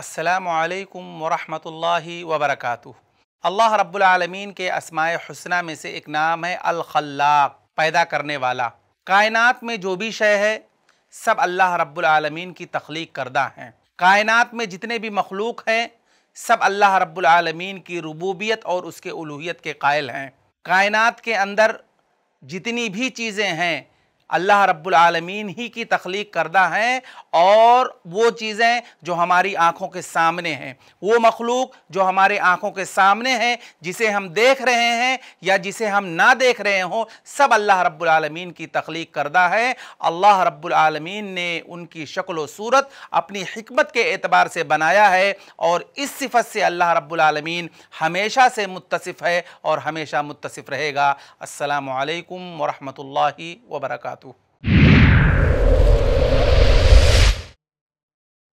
असलकम वरहमल वबरक अल्लाह रब्लमीन के असमाय हसना में से एक नाम है अलखलाक पैदा करने वाला कायनात में जो भी शय है सब अल्लाह रब्लमीन की तख्लीक करदा हैं कायनात में जितने भी मखलूक हैं सब अल्लाह रबालमीन की रबूबियत और उसके उलूहियत के कायल हैं कायनात के अंदर जितनी भी चीज़ें हैं अल्लाह रब्बुल आलमीन ही की तख्लीक करदा हैं और वो चीज़ें जो हमारी आँखों के सामने हैं वो मखलूक जो हमारे आँखों के सामने हैं जिसे हम देख रहे हैं या जिसे हम ना देख रहे हों सब अल्लाह रब्बुल आलमीन की तख्लीक करदा है अल्लाह रब्बुल आलमीन ने उनकी शक्ल सूरत अपनी हमत के एतबार से बनाया है और इस सिफत से अल्लाह रब्बुल आलमीन हमेशा से मुतसफ़ है और हमेशा मुतसिफ़ रहेगा असलकम वरहमल वर्का Tatu.